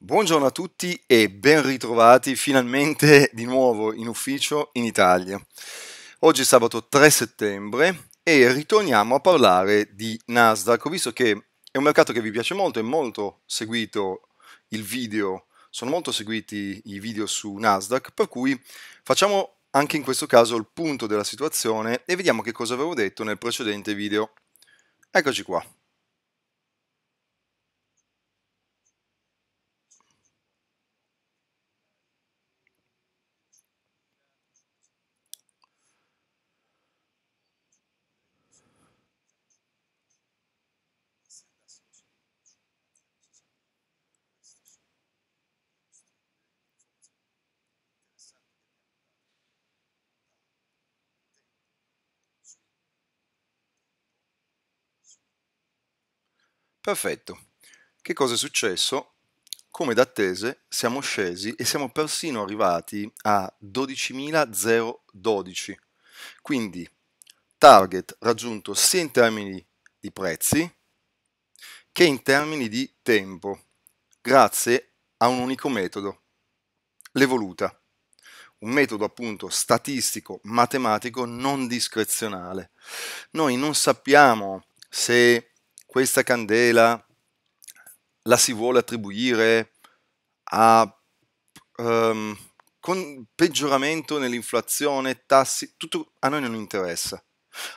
Buongiorno a tutti e ben ritrovati finalmente di nuovo in ufficio in Italia. Oggi è sabato 3 settembre e ritorniamo a parlare di Nasdaq. Ho visto che è un mercato che vi piace molto, è molto seguito il video, sono molto seguiti i video su Nasdaq, per cui facciamo anche in questo caso il punto della situazione e vediamo che cosa avevo detto nel precedente video. Eccoci qua. Perfetto. Che cosa è successo? Come da siamo scesi e siamo persino arrivati a 12.012. Quindi target raggiunto sia in termini di prezzi che in termini di tempo, grazie a un unico metodo, l'evoluta. Un metodo appunto statistico, matematico, non discrezionale. Noi non sappiamo se questa candela la si vuole attribuire a um, peggioramento nell'inflazione, tassi, tutto a noi non interessa.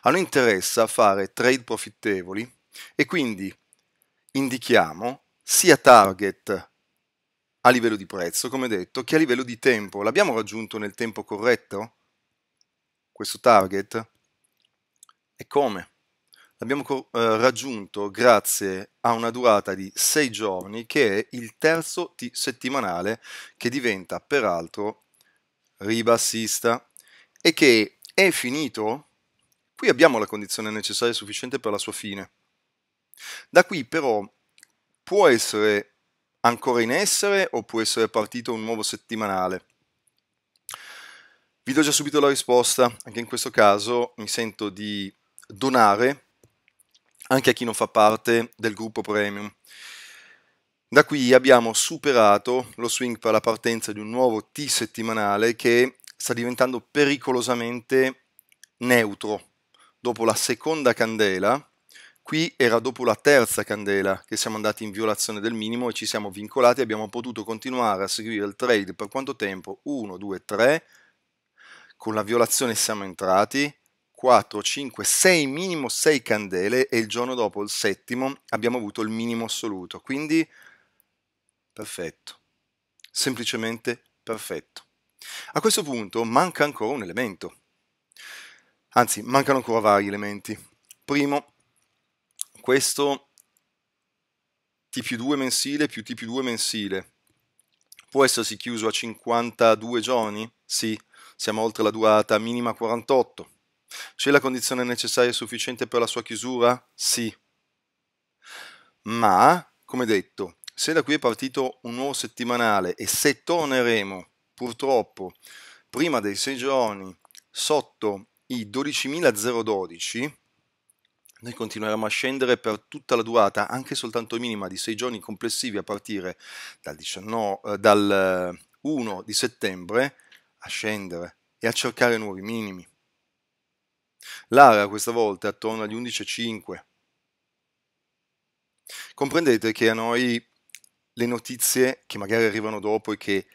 A noi interessa fare trade profittevoli e quindi indichiamo sia target a livello di prezzo, come detto, che a livello di tempo. L'abbiamo raggiunto nel tempo corretto? Questo target? E come? l'abbiamo co- eh, raggiunto grazie a una durata di sei giorni che è il terzo t- settimanale che diventa peraltro ribassista e che è finito, qui abbiamo la condizione necessaria e sufficiente per la sua fine. Da qui però può essere ancora in essere o può essere partito un nuovo settimanale. Vi do già subito la risposta, anche in questo caso mi sento di donare anche a chi non fa parte del gruppo premium. Da qui abbiamo superato lo swing per la partenza di un nuovo T settimanale che sta diventando pericolosamente neutro. Dopo la seconda candela, qui era dopo la terza candela che siamo andati in violazione del minimo e ci siamo vincolati, abbiamo potuto continuare a seguire il trade per quanto tempo? 1, 2, 3, con la violazione siamo entrati, 4, 5, 6, minimo 6 candele e il giorno dopo, il settimo, abbiamo avuto il minimo assoluto. Quindi perfetto, semplicemente perfetto. A questo punto manca ancora un elemento, anzi mancano ancora vari elementi. Primo, questo T più 2 mensile più T più 2 mensile può essersi chiuso a 52 giorni? Sì, siamo oltre la durata minima 48. C'è la condizione necessaria e sufficiente per la sua chiusura? Sì. Ma, come detto, se da qui è partito un nuovo settimanale e se torneremo, purtroppo, prima dei sei giorni sotto i 12.012, noi continueremo a scendere per tutta la durata, anche soltanto minima, di sei giorni complessivi a partire dal, 19, eh, dal 1 eh, di settembre, a scendere e a cercare nuovi minimi. L'area questa volta è attorno agli 11,5. Comprendete che a noi le notizie che magari arrivano dopo e che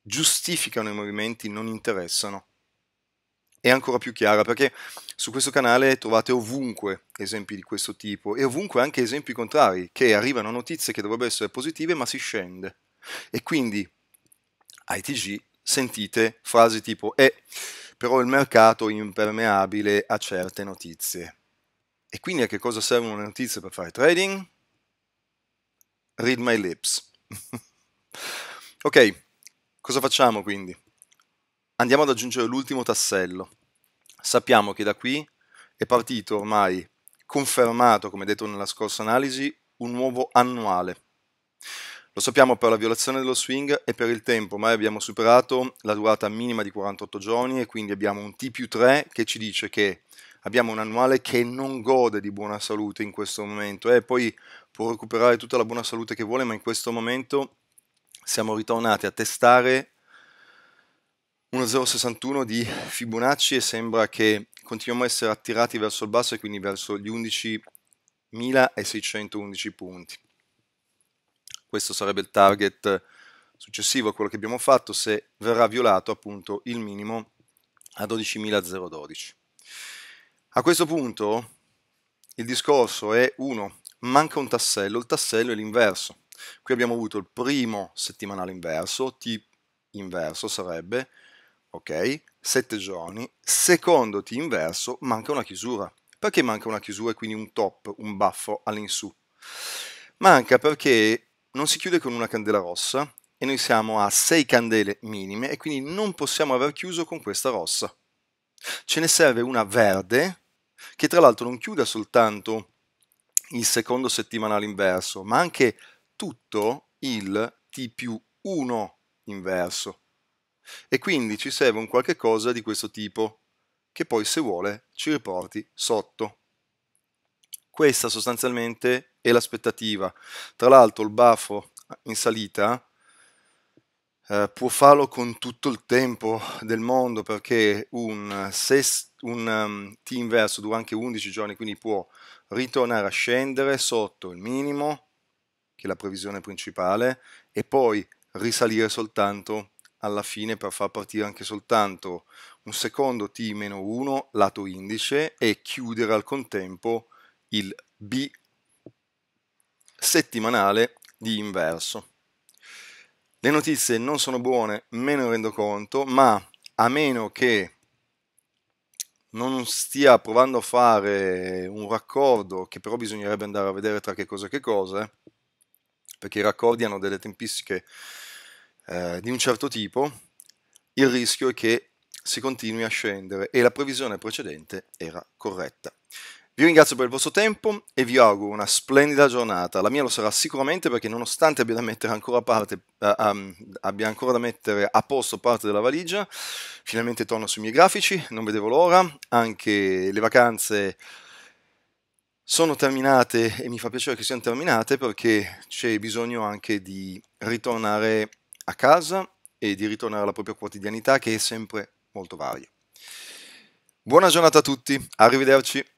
giustificano i movimenti non interessano. È ancora più chiara perché su questo canale trovate ovunque esempi di questo tipo e ovunque anche esempi contrari, che arrivano notizie che dovrebbero essere positive ma si scende. E quindi a ITG sentite frasi tipo eh, però il mercato è impermeabile a certe notizie. E quindi a che cosa servono le notizie per fare trading? Read my lips. ok, cosa facciamo quindi? Andiamo ad aggiungere l'ultimo tassello. Sappiamo che da qui è partito ormai, confermato, come detto nella scorsa analisi, un nuovo annuale. Lo sappiamo per la violazione dello swing e per il tempo, ormai abbiamo superato la durata minima di 48 giorni e quindi abbiamo un T più 3 che ci dice che abbiamo un annuale che non gode di buona salute in questo momento e eh, poi può recuperare tutta la buona salute che vuole, ma in questo momento siamo ritornati a testare uno 0,61 di Fibonacci e sembra che continuiamo a essere attirati verso il basso e quindi verso gli 11.611 punti questo sarebbe il target successivo a quello che abbiamo fatto se verrà violato appunto il minimo a 12.012. A questo punto il discorso è uno, manca un tassello, il tassello è l'inverso. Qui abbiamo avuto il primo settimanale inverso, T inverso sarebbe, ok, 7 giorni, secondo T inverso manca una chiusura. Perché manca una chiusura e quindi un top, un buffo all'insù? Manca perché non si chiude con una candela rossa e noi siamo a 6 candele minime e quindi non possiamo aver chiuso con questa rossa. Ce ne serve una verde che tra l'altro non chiuda soltanto il secondo settimanale inverso, ma anche tutto il T più 1 inverso. E quindi ci serve un qualche cosa di questo tipo, che poi se vuole ci riporti sotto. Questa sostanzialmente è l'aspettativa. Tra l'altro il buffo in salita eh, può farlo con tutto il tempo del mondo perché un, sest- un um, T inverso dura anche 11 giorni, quindi può ritornare a scendere sotto il minimo, che è la previsione principale, e poi risalire soltanto alla fine per far partire anche soltanto un secondo T-1 lato indice e chiudere al contempo il B settimanale di inverso. Le notizie non sono buone, me ne rendo conto, ma a meno che non stia provando a fare un raccordo, che però bisognerebbe andare a vedere tra che cosa e che cose, perché i raccordi hanno delle tempistiche eh, di un certo tipo, il rischio è che si continui a scendere e la previsione precedente era corretta. Vi ringrazio per il vostro tempo e vi auguro una splendida giornata. La mia lo sarà sicuramente perché nonostante abbia, ancora parte, uh, um, abbia ancora da mettere a posto parte della valigia, finalmente torno sui miei grafici, non vedevo l'ora, anche le vacanze sono terminate e mi fa piacere che siano terminate perché c'è bisogno anche di ritornare a casa e di ritornare alla propria quotidianità che è sempre molto varia. Buona giornata a tutti, arrivederci.